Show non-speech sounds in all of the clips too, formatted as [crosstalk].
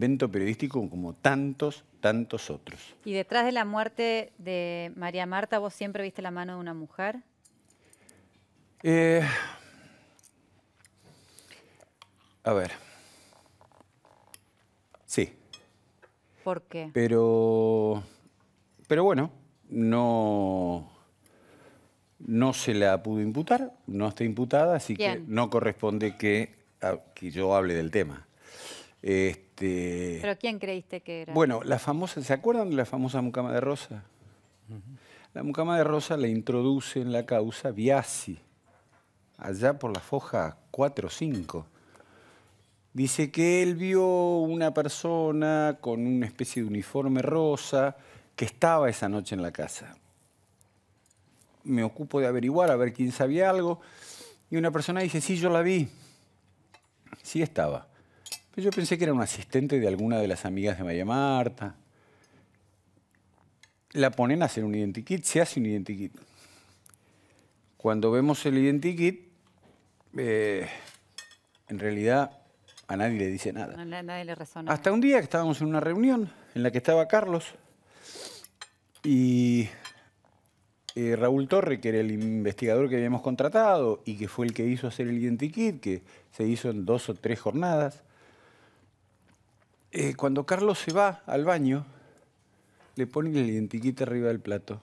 evento periodístico como tantos, tantos otros. ¿Y detrás de la muerte de María Marta vos siempre viste la mano de una mujer? Eh, a ver. Sí. ¿Por qué? Pero, pero bueno, no, no se la pudo imputar, no está imputada, así que no corresponde que yo hable del tema. Este... ¿Pero quién creíste que era? Bueno, la famosa, ¿se acuerdan de la famosa mucama de rosa? La mucama de rosa la introduce en la causa Biasi, allá por la foja 4 o 5. Dice que él vio una persona con una especie de uniforme rosa que estaba esa noche en la casa. Me ocupo de averiguar, a ver quién sabía algo. Y una persona dice, sí, yo la vi. Sí estaba. Pues yo pensé que era un asistente de alguna de las amigas de María Marta. La ponen a hacer un identikit, se hace un identikit. Cuando vemos el identikit, eh, en realidad a nadie le dice nada. Hasta un día que estábamos en una reunión en la que estaba Carlos y eh, Raúl Torre, que era el investigador que habíamos contratado y que fue el que hizo hacer el identikit, que se hizo en dos o tres jornadas, eh, cuando Carlos se va al baño, le ponen el identiquito arriba del plato.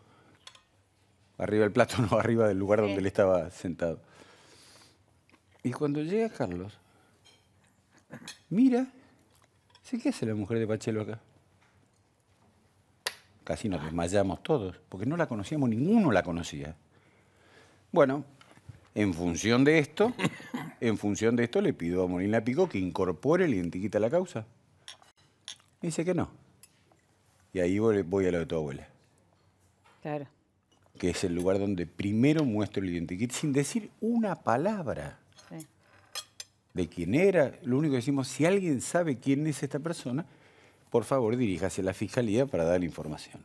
Arriba del plato, [laughs] no, arriba del lugar donde él estaba sentado. Y cuando llega Carlos, mira, ¿sí ¿qué hace la mujer de Pachelo acá? Casi nos desmayamos todos, porque no la conocíamos, ninguno la conocía. Bueno, en función de esto, en función de esto le pido a Molina Pico que incorpore el identiquito a la causa. Me dice que no. Y ahí voy a lo de tu abuela. Claro. Que es el lugar donde primero muestro el identikit sin decir una palabra de quién era. Lo único que decimos, si alguien sabe quién es esta persona, por favor diríjase a la fiscalía para dar la información.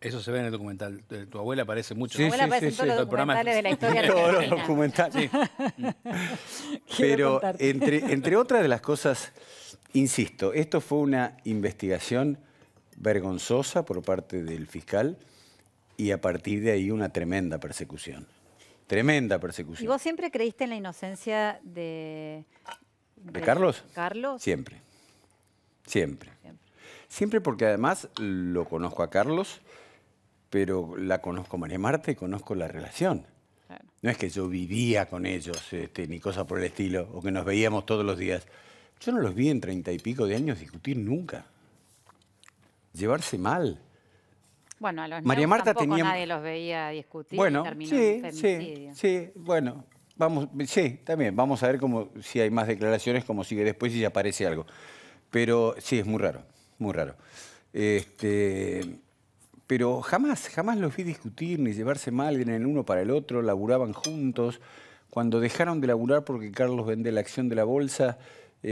Eso se ve en el documental. Tu abuela aparece mucho. Sí, sí, sí, de la historia. [laughs] todos los documentales. [laughs] Pero entre, entre otras de las cosas Insisto, esto fue una investigación vergonzosa por parte del fiscal y a partir de ahí una tremenda persecución. Tremenda persecución. ¿Y vos siempre creíste en la inocencia de... ¿De, Carlos? Carlos. Siempre. Siempre. Siempre. porque además lo conozco a Carlos, pero la conozco a María Marta y conozco la relación. No es que yo vivía con ellos, este, ni cosa por el estilo, o que nos veíamos todos los días. Yo no los vi en treinta y pico de años discutir nunca. Llevarse mal. Bueno, a los María Marta tenía... nadie los veía discutir bueno, sí, Sí, sí, bueno, vamos, sí, también, vamos a ver cómo, si hay más declaraciones, como sigue después y si aparece algo. Pero sí, es muy raro, muy raro. Este, pero jamás, jamás los vi discutir ni llevarse mal en el uno para el otro, laburaban juntos. Cuando dejaron de laburar porque Carlos vende la acción de la bolsa,